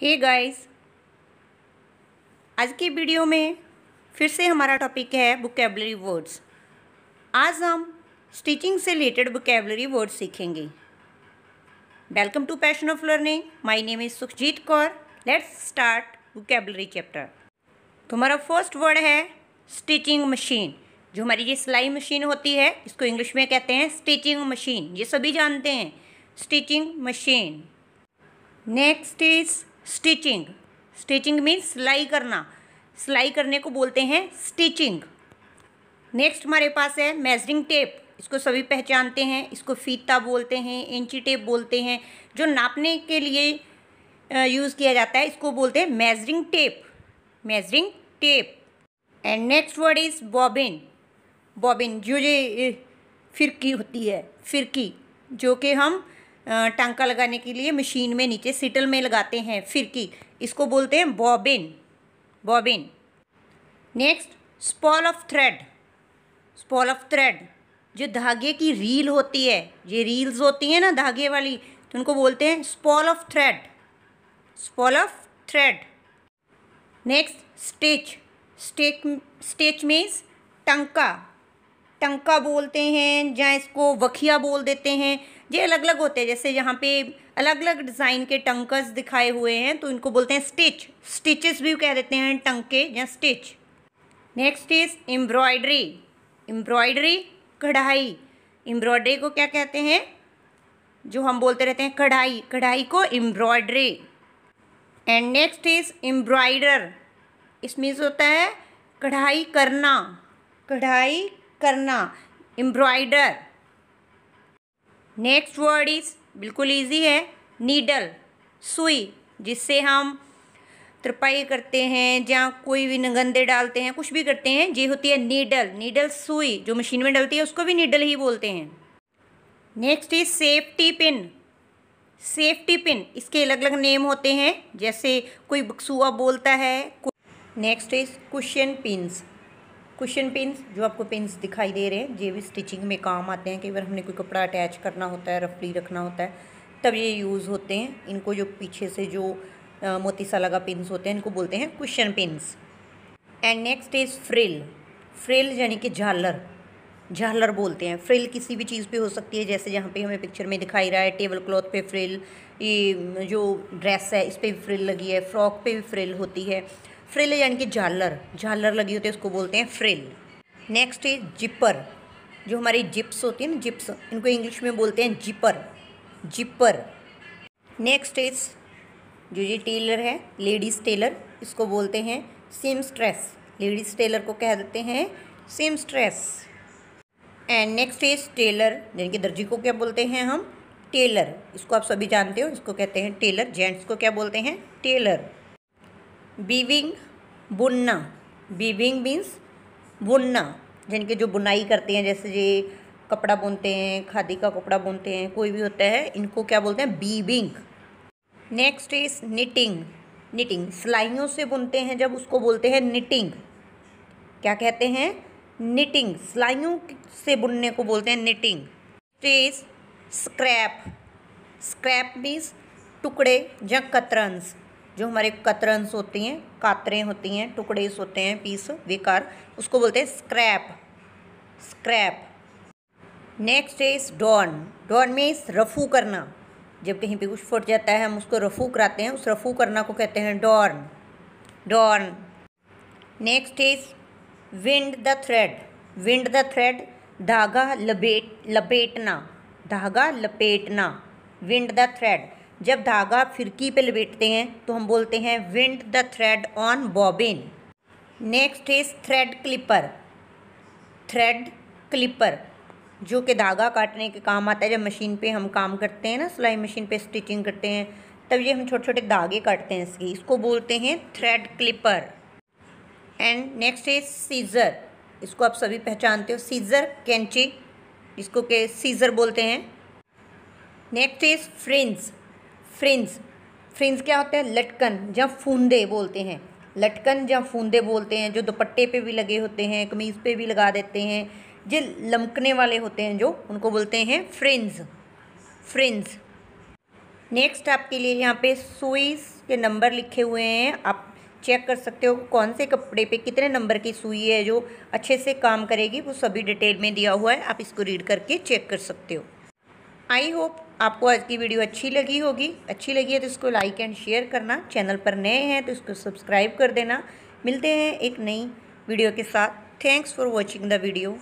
hey guys आज के video में फिर से हमारा टॉपिक है बुकेबलरी वर्ड्स आज हम स्टिचिंग से रिलेटेड बुकेबलरी वर्ड सीखेंगे welcome to passion of learning my name is Sukhjeet Kaur let's start vocabulary chapter तो हमारा फर्स्ट वर्ड है स्टिचिंग मशीन जो हमारी ये सिलाई मशीन होती है इसको इंग्लिश में कहते हैं स्टिचिंग मशीन ये सभी जानते हैं stitching machine next is stitching stitching means सिलाई करना सिलाई करने को बोलते हैं स्टिचिंग नेक्स्ट हमारे पास है मेजरिंग टेप इसको सभी पहचानते हैं इसको फीता बोलते हैं इंची टेप बोलते हैं जो नापने के लिए यूज़ किया जाता है इसको बोलते हैं measuring tape measuring tape and next word is bobbin bobbin जो ये फिरकी होती है फिरकी जो कि हम टांका लगाने के लिए मशीन में नीचे सिटल में लगाते हैं फिरकी इसको बोलते हैं bobbin bobbin next spool of thread spool of thread जो धागे की रील होती है ये रील्स होती हैं ना धागे वाली तो उनको बोलते हैं spool of thread spool of thread next stitch stitch stitch means टंका टंका बोलते हैं या इसको वखिया बोल देते हैं ये अलग अलग होते हैं जैसे यहाँ पे अलग अलग डिज़ाइन के टंकस दिखाए हुए हैं तो इनको बोलते हैं स्टिच स्टिचेस भी कह देते हैं टंके या stitch next is embroidery embroidery कढ़ाई एम्ब्रॉयडरी को क्या कहते हैं जो हम बोलते रहते हैं कढ़ाई कढ़ाई को embroidery and next is embroider इसमें होता है कढ़ाई करना कढ़ाई करना एम्ब्रॉयडर नेक्स्ट वर्ड इज बिल्कुल इजी है नीडल सुई जिससे हम तरपाई करते हैं या कोई भी गंदे डालते हैं कुछ भी करते हैं ये होती है नीडल नीडल सुई जो मशीन में डलती है उसको भी नीडल ही बोलते हैं next is safety pin safety pin इसके अलग अलग नेम होते हैं जैसे कोई बक्सुआ बोलता है next is question pins question pins जो आपको पिंस दिखाई दे रहे हैं ये भी स्टिचिंग में काम आते हैं कई बार हमने कोई कपड़ा अटैच करना होता है रफली रखना होता है तब ये यूज़ होते हैं इनको जो पीछे से जो मोती लगा का होते हैं इनको बोलते हैं question pins and next is frill frill यानी कि झालर झालर बोलते हैं फ्रिल किसी भी चीज़ पे हो सकती है जैसे जहाँ पे हमें पिक्चर में दिखाई रहा है टेबल क्लॉथ पे फ्रिल ये जो ड्रेस है इस पर भी फ्रिल लगी है फ्रॉक पे भी फ्रिल होती है फ्रिल यानी कि झालर झालर लगी होती है उसको बोलते हैं फ्रिल नेक्स्ट है जिपर जो हमारी जिप्स होती है ना जिप्स इनको इंग्लिश में बोलते हैं जिपर जिपर नेक्स्ट इज जो ये टेलर है लेडीज़ टेलर इसको बोलते हैं सिम स्ट्रेस लेडीज़ टेलर को कह देते हैं seamstress and next is tailor यानी कि दर्जी को क्या बोलते हैं हम टेलर इसको आप सभी जानते हो इसको कहते हैं टेलर जेंट्स को क्या बोलते हैं टेलर बीविंग बुनना बीविंग मीन्स बुनना जिनके जो बुनाई करते हैं जैसे ये कपड़ा बुनते हैं खादी का कपड़ा बुनते हैं कोई भी होता है इनको क्या बोलते हैं weaving next is knitting knitting सिलाइयों से बुनते हैं जब उसको बोलते हैं निटिंग क्या कहते हैं निटिंग सिलाइयों से बुनने को बोलते हैं knitting is scrap scrap means टुकड़े या कतरंस जो हमारे कतरंस होती हैं कातरें होती हैं टुकड़ेस होते हैं पीस विकार उसको बोलते हैं scrap scrap next is darn darn means रफू करना जब कहीं पे कुछ फट जाता है हम उसको रफू कराते हैं उस रफू करना को कहते हैं darn darn next is wind the thread wind the thread धागा लपेट लपेटना धागा लपेटना विंड द थ्रेड जब धागा फिरकी पे लपेटते हैं तो हम बोलते हैं wind the thread on bobbin next is thread clipper thread clipper जो कि धागा काटने के काम आता है जब मशीन पे हम काम करते हैं ना सिलाई मशीन पे स्टिचिंग करते हैं तब ये हम छोटे छोटे धागे काटते हैं इसकी इसको बोलते हैं thread clipper and next is scissor इसको आप सभी पहचानते हो सीज़र कैंची इसको के सीज़र बोलते हैं next is fringe fringe fringe क्या होता है लटकन या फूंदे बोलते हैं लटकन या फूंदे बोलते हैं जो दुपट्टे पे भी लगे होते हैं कमीज़ पे भी लगा देते हैं जो लमकने वाले होते हैं जो उनको बोलते हैं फ्रिंज फ्रिंज नेक्स्ट आपके लिए यहाँ पे सुईस के नंबर लिखे हुए हैं आप चेक कर सकते हो कौन से कपड़े पे कितने नंबर की सुई है जो अच्छे से काम करेगी वो सभी डिटेल में दिया हुआ है आप इसको रीड करके चेक कर सकते हो आई होप आपको आज की वीडियो अच्छी लगी होगी अच्छी लगी है तो इसको लाइक एंड शेयर करना चैनल पर नए हैं तो इसको सब्सक्राइब कर देना मिलते हैं एक नई वीडियो के साथ thanks for watching the video